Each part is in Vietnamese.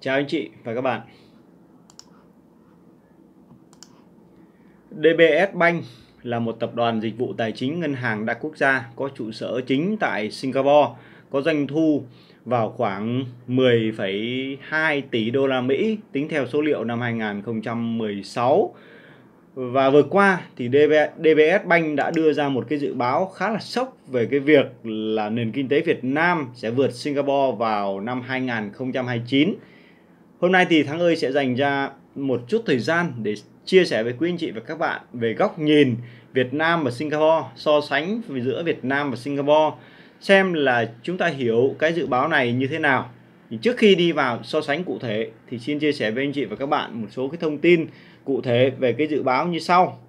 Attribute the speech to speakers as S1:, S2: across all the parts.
S1: Chào anh chị và các bạn. DBS Bank là một tập đoàn dịch vụ tài chính ngân hàng đa quốc gia có trụ sở chính tại Singapore, có doanh thu vào khoảng 10,2 tỷ đô la Mỹ tính theo số liệu năm 2016. Và vừa qua thì DBS Bank đã đưa ra một cái dự báo khá là sốc về cái việc là nền kinh tế Việt Nam sẽ vượt Singapore vào năm 2029 Hôm nay thì Thắng ơi sẽ dành ra một chút thời gian để chia sẻ với quý anh chị và các bạn về góc nhìn Việt Nam và Singapore, so sánh giữa Việt Nam và Singapore, xem là chúng ta hiểu cái dự báo này như thế nào. trước khi đi vào so sánh cụ thể thì xin chia sẻ với anh chị và các bạn một số cái thông tin cụ thể về cái dự báo như sau.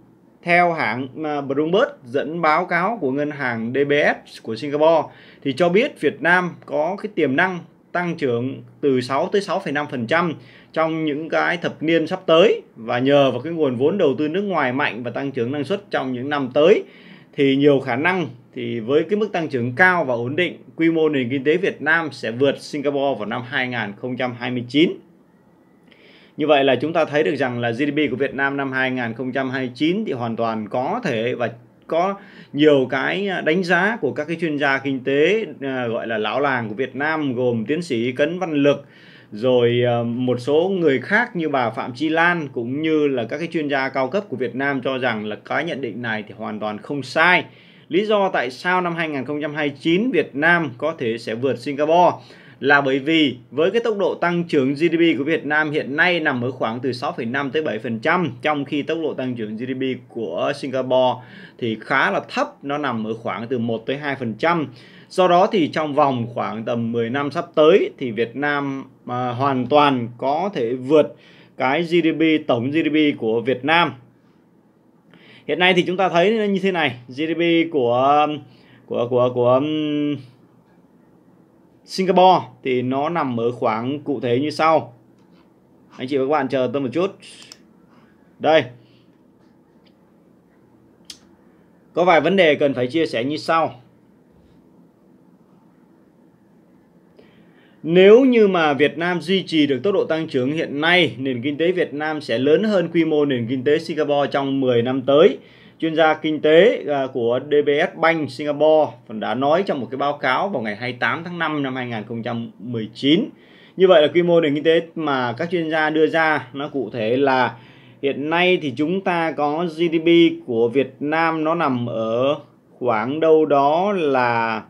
S1: Theo hãng à, Bloomberg dẫn báo cáo của ngân hàng DBS của Singapore thì cho biết Việt Nam có cái tiềm năng tăng trưởng từ 6 tới 6,5% trong những cái thập niên sắp tới và nhờ vào cái nguồn vốn đầu tư nước ngoài mạnh và tăng trưởng năng suất trong những năm tới thì nhiều khả năng thì với cái mức tăng trưởng cao và ổn định, quy mô nền kinh tế Việt Nam sẽ vượt Singapore vào năm 2029. Như vậy là chúng ta thấy được rằng là GDP của Việt Nam năm 2029 thì hoàn toàn có thể và có nhiều cái à, đánh giá của các cái chuyên gia kinh tế à, gọi là lão làng của Việt Nam gồm tiến sĩ Cấn Văn Lực rồi à, một số người khác như bà Phạm Chi Lan cũng như là các cái chuyên gia cao cấp của Việt Nam cho rằng là cái nhận định này thì hoàn toàn không sai. Lý do tại sao năm 2029 Việt Nam có thể sẽ vượt Singapore là bởi vì với cái tốc độ tăng trưởng GDP của Việt Nam hiện nay nằm ở khoảng từ 6,5 tới 7% trong khi tốc độ tăng trưởng GDP của Singapore thì khá là thấp, nó nằm ở khoảng từ 1 tới 2%. Do đó thì trong vòng khoảng tầm 10 năm sắp tới thì Việt Nam à, hoàn toàn có thể vượt cái GDP tổng GDP của Việt Nam. Hiện nay thì chúng ta thấy như thế này, GDP của của của của Singapore thì nó nằm ở khoảng cụ thể như sau anh chị và các bạn chờ tôi một chút đây có vài vấn đề cần phải chia sẻ như sau Nếu như mà Việt Nam duy trì được tốc độ tăng trưởng hiện nay, nền kinh tế Việt Nam sẽ lớn hơn quy mô nền kinh tế Singapore trong 10 năm tới chuyên gia kinh tế à, của DBS Bank Singapore đã nói trong một cái báo cáo vào ngày 28 tháng 5 năm 2019. Như vậy là quy mô nền kinh tế mà các chuyên gia đưa ra nó cụ thể là hiện nay thì chúng ta có GDP của Việt Nam nó nằm ở khoảng đâu đó là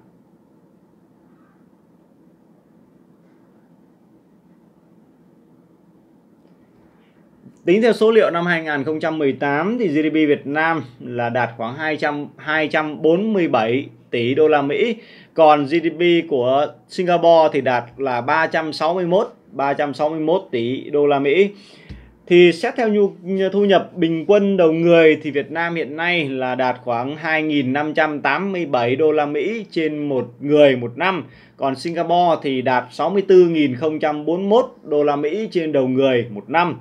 S1: Tính theo số liệu năm 2018 thì GDP Việt Nam là đạt khoảng 200 247 tỷ đô la Mỹ, còn GDP của Singapore thì đạt là 361 361 tỷ đô la Mỹ. Thì xét theo nhu, thu nhập bình quân đầu người thì Việt Nam hiện nay là đạt khoảng 2.587 đô la Mỹ trên một người một năm, còn Singapore thì đạt 64.041 đô la Mỹ trên đầu người một năm.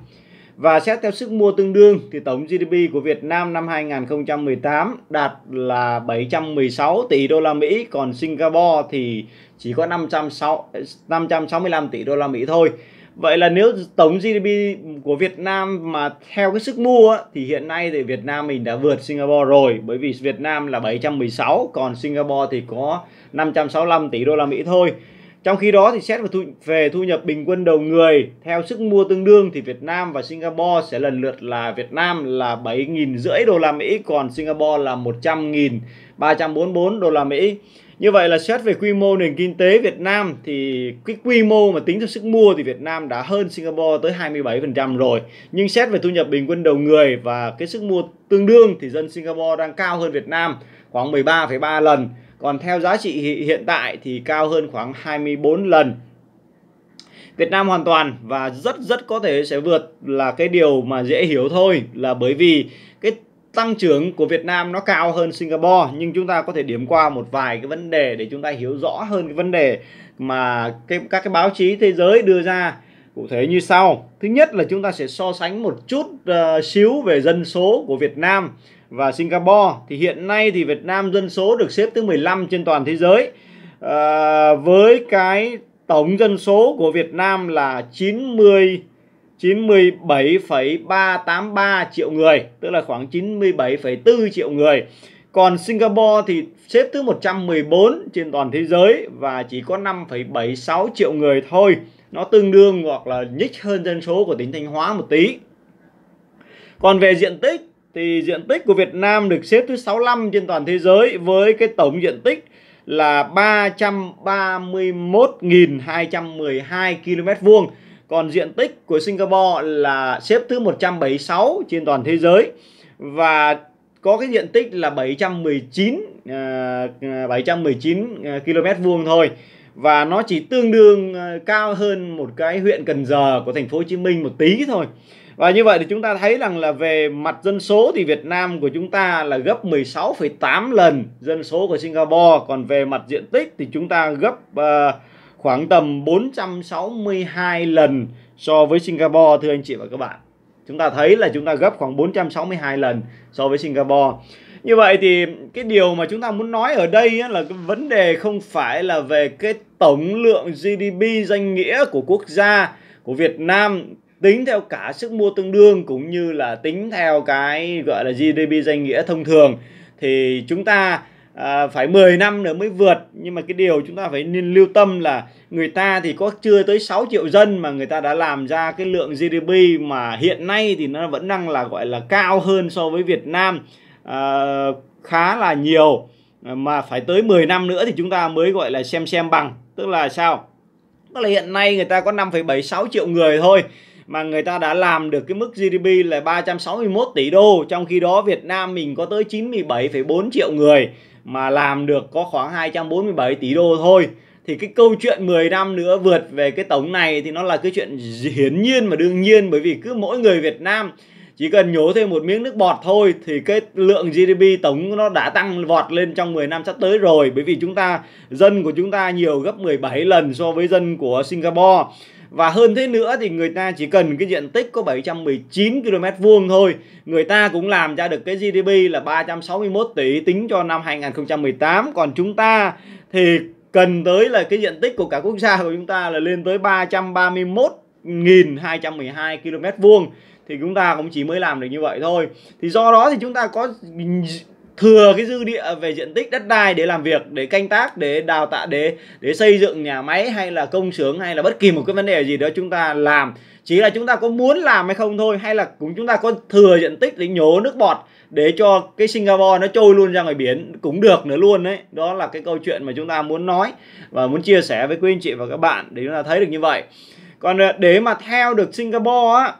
S1: Và xét theo sức mua tương đương thì tổng GDP của Việt Nam năm 2018 đạt là 716 tỷ đô la Mỹ, còn Singapore thì chỉ có 506, 565 tỷ đô la Mỹ thôi. Vậy là nếu tổng GDP của Việt Nam mà theo cái sức mua thì hiện nay thì Việt Nam mình đã vượt Singapore rồi bởi vì Việt Nam là 716 còn Singapore thì có 565 tỷ đô la Mỹ thôi. Trong khi đó thì xét về thu, về thu nhập bình quân đầu người theo sức mua tương đương thì Việt Nam và Singapore sẽ lần lượt là Việt Nam là 7.500 đô la Mỹ còn Singapore là 100.344 đô la Mỹ. Như vậy là xét về quy mô nền kinh tế Việt Nam thì cái quy mô mà tính theo sức mua thì Việt Nam đã hơn Singapore tới 27% rồi. Nhưng xét về thu nhập bình quân đầu người và cái sức mua tương đương thì dân Singapore đang cao hơn Việt Nam khoảng 13,3 lần còn theo giá trị hiện tại thì cao hơn khoảng 24 lần Việt Nam hoàn toàn và rất rất có thể sẽ vượt là cái điều mà dễ hiểu thôi là bởi vì cái tăng trưởng của Việt Nam nó cao hơn Singapore nhưng chúng ta có thể điểm qua một vài cái vấn đề để chúng ta hiểu rõ hơn cái vấn đề mà cái, các cái báo chí thế giới đưa ra cụ thể như sau thứ nhất là chúng ta sẽ so sánh một chút uh, xíu về dân số của Việt Nam và Singapore thì hiện nay thì Việt Nam dân số được xếp thứ 15 trên toàn thế giới à, với cái tổng dân số của Việt Nam là 90 97,383 triệu người, tức là khoảng 97,4 triệu người. Còn Singapore thì xếp thứ 114 trên toàn thế giới và chỉ có 5,76 triệu người thôi. Nó tương đương hoặc là nhích hơn dân số của tỉnh Thanh Hóa một tí. Còn về diện tích thì diện tích của Việt Nam được xếp thứ 65 trên toàn thế giới với cái tổng diện tích là 331.212 km vuông. Còn diện tích của Singapore là xếp thứ 176 trên toàn thế giới và có cái diện tích là 719 uh, 719 km vuông thôi và nó chỉ tương đương à, cao hơn một cái huyện Cần Giờ của thành phố Hồ Chí Minh một tí thôi và như vậy thì chúng ta thấy rằng là về mặt dân số thì Việt Nam của chúng ta là gấp 16,8 lần dân số của Singapore còn về mặt diện tích thì chúng ta gấp uh, khoảng tầm 462 lần so với Singapore thưa anh chị và các bạn chúng ta thấy là chúng ta gấp khoảng 462 lần so với Singapore như vậy thì cái điều mà chúng ta muốn nói ở đây là cái vấn đề không phải là về cái tổng lượng GDP danh nghĩa của quốc gia của Việt Nam tính theo cả sức mua tương đương cũng như là tính theo cái gọi là GDP danh nghĩa thông thường thì chúng ta à, phải 10 năm nữa mới vượt nhưng mà cái điều chúng ta phải nên lưu tâm là người ta thì có chưa tới 6 triệu dân mà người ta đã làm ra cái lượng GDP mà hiện nay thì nó vẫn đang là gọi là cao hơn so với Việt Nam à, khá là nhiều mà phải tới 10 năm nữa thì chúng ta mới gọi là xem xem bằng tức là sao tức là hiện nay người ta có 5,76 triệu người thôi mà người ta đã làm được cái mức GDP là 361 tỷ đô trong khi đó Việt Nam mình có tới 97,4 triệu người mà làm được có khoảng 247 tỷ đô thôi thì cái câu chuyện 10 năm nữa vượt về cái tổng này thì nó là cái chuyện hiển nhiên và đương nhiên bởi vì cứ mỗi người Việt Nam chỉ cần nhổ thêm một miếng nước bọt thôi thì cái lượng GDP tổng nó đã tăng vọt lên trong 10 năm sắp tới rồi bởi vì chúng ta dân của chúng ta nhiều gấp 17 lần so với dân của Singapore và hơn thế nữa thì người ta chỉ cần cái diện tích có 719 km vuông thôi người ta cũng làm ra được cái GDP là 361 tỷ tính cho năm 2018 còn chúng ta thì cần tới là cái diện tích của cả quốc gia của chúng ta là lên tới 331 212 km vuông thì chúng ta cũng chỉ mới làm được như vậy thôi thì do đó thì chúng ta có thừa cái dư địa về diện tích đất đai để làm việc để canh tác để đào tạo để để xây dựng nhà máy hay là công xưởng hay là bất kỳ một cái vấn đề gì đó chúng ta làm chỉ là chúng ta có muốn làm hay không thôi hay là cũng chúng ta có thừa diện tích để nhổ nước bọt để cho cái Singapore nó trôi luôn ra ngoài biển cũng được nữa luôn đấy đó là cái câu chuyện mà chúng ta muốn nói và muốn chia sẻ với quý anh chị và các bạn để chúng ta thấy được như vậy còn ờ, để mà theo được Singapore á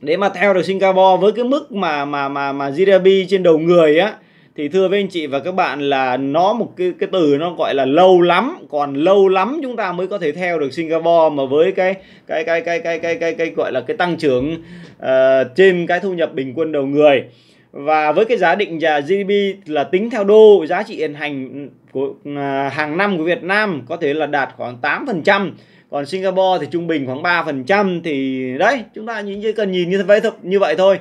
S1: để mà theo được Singapore với cái mức mà mà mà mà GDP trên đầu người á thì thưa với anh chị và các bạn là nó một cái cái từ nó gọi là lâu lắm còn lâu lắm chúng ta mới có thể theo được Singapore mà với cái cái cái cái cái cái cái, cái cái gọi là cái tăng trưởng uh, trên cái thu nhập bình quân đầu người và với cái giá định giá GDP là tính theo đô giá trị hiện hành của uh, hàng năm của Việt Nam có thể là đạt khoảng 8% còn Singapore thì trung bình khoảng 3% thì đấy chúng ta chỉ cần nhìn như vậy như vậy thôi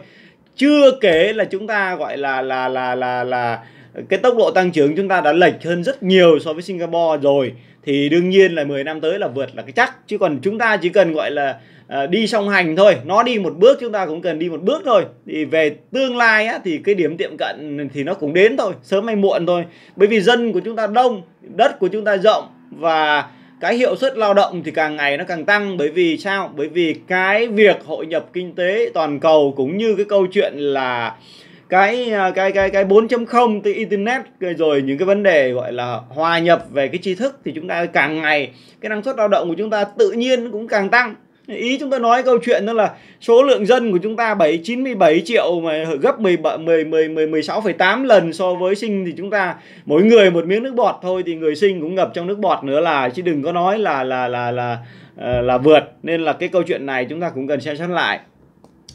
S1: chưa kể là chúng ta gọi là là là là là cái tốc độ tăng trưởng chúng ta đã lệch hơn rất nhiều so với Singapore rồi thì đương nhiên là 10 năm tới là vượt là cái chắc chứ còn chúng ta chỉ cần gọi là uh, đi song hành thôi nó đi một bước chúng ta cũng cần đi một bước thôi thì về tương lai á, thì cái điểm tiệm cận thì nó cũng đến thôi sớm hay muộn thôi bởi vì dân của chúng ta đông đất của chúng ta rộng và cái hiệu suất lao động thì càng ngày nó càng tăng bởi vì sao bởi vì cái việc hội nhập kinh tế toàn cầu cũng như cái câu chuyện là cái cái cái cái 4.0 từ internet rồi những cái vấn đề gọi là hòa nhập về cái tri thức thì chúng ta càng ngày cái năng suất lao động của chúng ta tự nhiên cũng càng tăng ý chúng tôi nói câu chuyện đó là số lượng dân của chúng ta 7 97 triệu mà gấp 10 10 10 16,8 lần so với sinh thì chúng ta mỗi người một miếng nước bọt thôi thì người sinh cũng ngập trong nước bọt nữa là chứ đừng có nói là là là là là, ờ, là vượt nên là cái câu chuyện này chúng ta cũng cần xem xét lại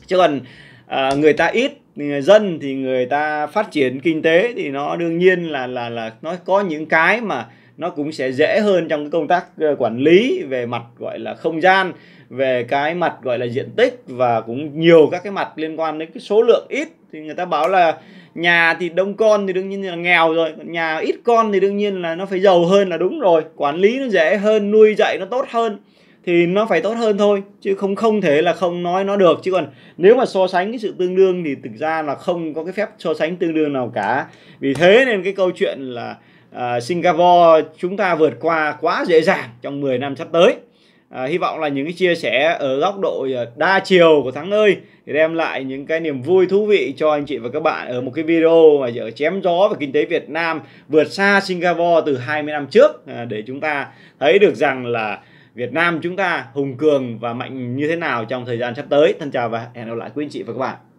S1: chứ còn à, người ta ít người dân thì người ta phát triển kinh tế thì nó đương nhiên là là là nó có những cái mà nó cũng sẽ dễ hơn trong cái công tác ờ, quản lý về mặt gọi là không gian về cái mặt gọi là diện tích và cũng nhiều các cái mặt liên quan đến cái số lượng ít thì người ta bảo là nhà thì đông con thì đương nhiên là nghèo rồi nhà ít con thì đương nhiên là nó phải giàu hơn là đúng rồi quản lý nó dễ hơn nuôi dạy nó tốt hơn thì nó phải tốt hơn thôi chứ không không thể là không nói nó được chứ còn nếu mà so sánh cái sự tương đương thì thực ra là không có cái phép so sánh tương đương nào cả vì thế nên cái câu chuyện là Ờ, Singapore chúng ta vượt qua quá dễ dàng trong 10 năm sắp tới à, hy vọng là những cái chia sẻ ở góc độ ờ, đa chiều của thắng ơi để đem lại những cái niềm vui thú vị cho anh chị và các bạn ở một cái video mà giờ chém gió về kinh tế Việt Nam vượt xa Singapore từ 20 năm trước à, để chúng ta thấy được rằng là Việt Nam chúng ta hùng cường và mạnh như thế nào trong thời gian sắp tới. Thân chào và hẹn gặp lại quý anh chị và các bạn.